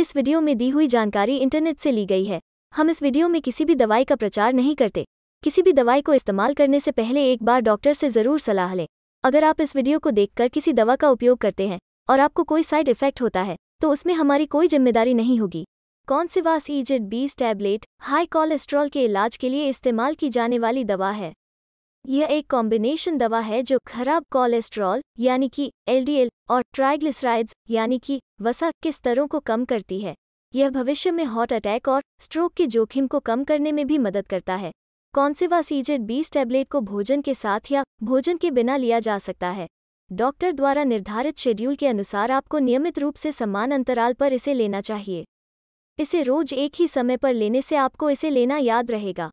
इस वीडियो में दी हुई जानकारी इंटरनेट से ली गई है हम इस वीडियो में किसी भी दवाई का प्रचार नहीं करते किसी भी दवाई को इस्तेमाल करने से पहले एक बार डॉक्टर से ज़रूर सलाह लें अगर आप इस वीडियो को देखकर किसी दवा का उपयोग करते हैं और आपको कोई साइड इफेक्ट होता है तो उसमें हमारी कोई जिम्मेदारी नहीं होगी कौन कौनसिवास ईजेड बीस टैबलेट हाई कोलेस्ट्रॉल के इलाज के लिए इस्तेमाल की जाने वाली दवा है यह एक कॉम्बिनेशन दवा है जो खराब कोलेस्ट्रॉल यानी कि एलडीएल और ट्राइग्लिसराइड्स यानी कि वसा के स्तरों को कम करती है यह भविष्य में हार्ट अटैक और स्ट्रोक के जोखिम को कम करने में भी मदद करता है कॉन्सिवा सीजेड बीस टैबलेट को भोजन के साथ या भोजन के बिना लिया जा सकता है डॉक्टर द्वारा निर्धारित शेड्यूल के अनुसार आपको नियमित रूप से समान अंतराल पर इसे लेना चाहिए इसे रोज एक ही समय पर लेने से आपको इसे लेना याद रहेगा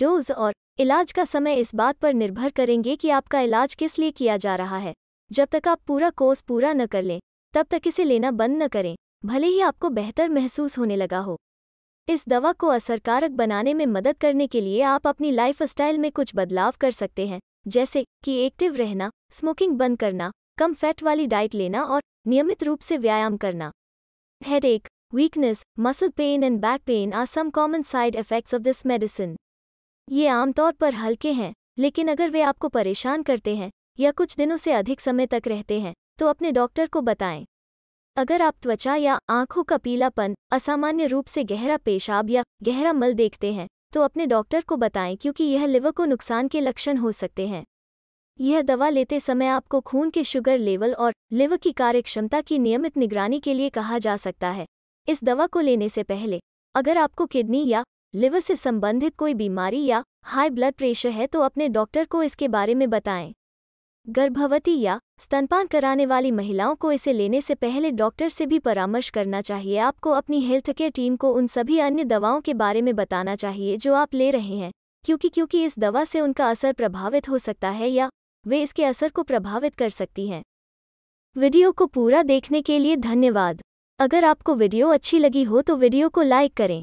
डोज और इलाज का समय इस बात पर निर्भर करेंगे कि आपका इलाज किस लिए किया जा रहा है जब तक आप पूरा कोर्स पूरा न कर लें तब तक इसे लेना बंद न करें भले ही आपको बेहतर महसूस होने लगा हो इस दवा को असरकारक बनाने में मदद करने के लिए आप अपनी लाइफस्टाइल में कुछ बदलाव कर सकते हैं जैसे कि एक्टिव रहना स्मोकिंग बंद करना कम फैट वाली डाइट लेना और नियमित रूप से व्यायाम करना headache weakness muscle pain and back pain are some common side effects of this medicine ये आमतौर पर हल्के हैं लेकिन अगर वे आपको परेशान करते हैं या कुछ दिनों से अधिक समय तक रहते हैं तो अपने डॉक्टर को बताएं अगर आप त्वचा या आंखों का पीलापन असामान्य रूप से गहरा पेशाब या गहरा मल देखते हैं तो अपने डॉक्टर को बताएं क्योंकि यह लिवर को नुकसान के लक्षण हो सकते हैं यह दवा लेते समय आपको खून के शुगर लेवल और लिवर की कार्यक्षमता की नियमित निगरानी के लिए कहा जा सकता है इस दवा को लेने से पहले अगर आपको किडनी या लिवर से संबंधित कोई बीमारी या हाई ब्लड प्रेशर है तो अपने डॉक्टर को इसके बारे में बताएं गर्भवती या स्तनपान कराने वाली महिलाओं को इसे लेने से पहले डॉक्टर से भी परामर्श करना चाहिए आपको अपनी हेल्थ केयर टीम को उन सभी अन्य दवाओं के बारे में बताना चाहिए जो आप ले रहे हैं क्योंकि क्योंकि इस दवा से उनका असर प्रभावित हो सकता है या वे इसके असर को प्रभावित कर सकती हैं वीडियो को पूरा देखने के लिए धन्यवाद अगर आपको वीडियो अच्छी लगी हो तो वीडियो को लाइक करें